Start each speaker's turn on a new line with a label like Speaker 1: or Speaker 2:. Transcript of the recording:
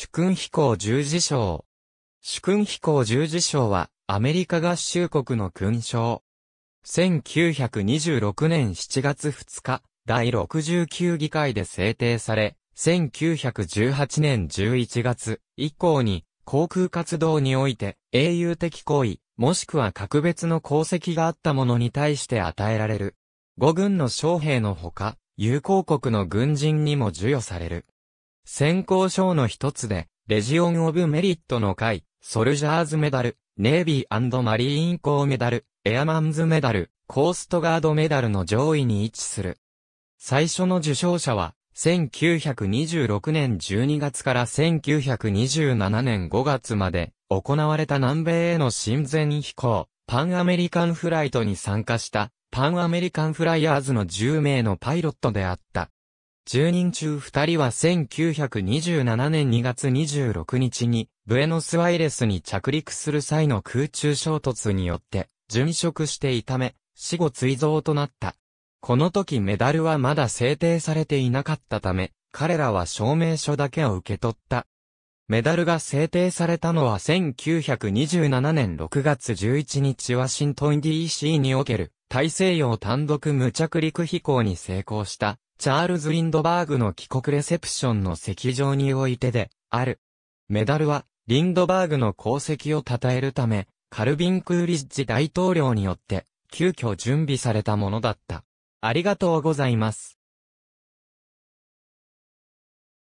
Speaker 1: 主君飛行十字章。主君飛行十字章は、アメリカ合衆国の勲章。1926年7月2日、第69議会で制定され、1918年11月以降に、航空活動において、英雄的行為、もしくは格別の功績があったものに対して与えられる。五軍の将兵のほか、友好国の軍人にも授与される。先行賞の一つで、レジオン・オブ・メリットの会、ソルジャーズメダル、ネイビーマリーンコーメダル、エアマンズメダル、コーストガードメダルの上位に位置する。最初の受賞者は、1926年12月から1927年5月まで、行われた南米への親善飛行、パンアメリカンフライトに参加した、パンアメリカンフライヤーズの10名のパイロットであった。10人中2人は1927年2月26日に、ブエノスワイレスに着陸する際の空中衝突によって、殉職していため、死後追贈となった。この時メダルはまだ制定されていなかったため、彼らは証明書だけを受け取った。メダルが制定されたのは1927年6月11日ワシントン DC における大西洋単独無着陸飛行に成功したチャールズ・リンドバーグの帰国レセプションの席上においてで、ある。メダルは、リンドバーグの功績を称えるため、カルビン・クーリッジ大統領によって、急遽準備されたものだった。ありがとうございます。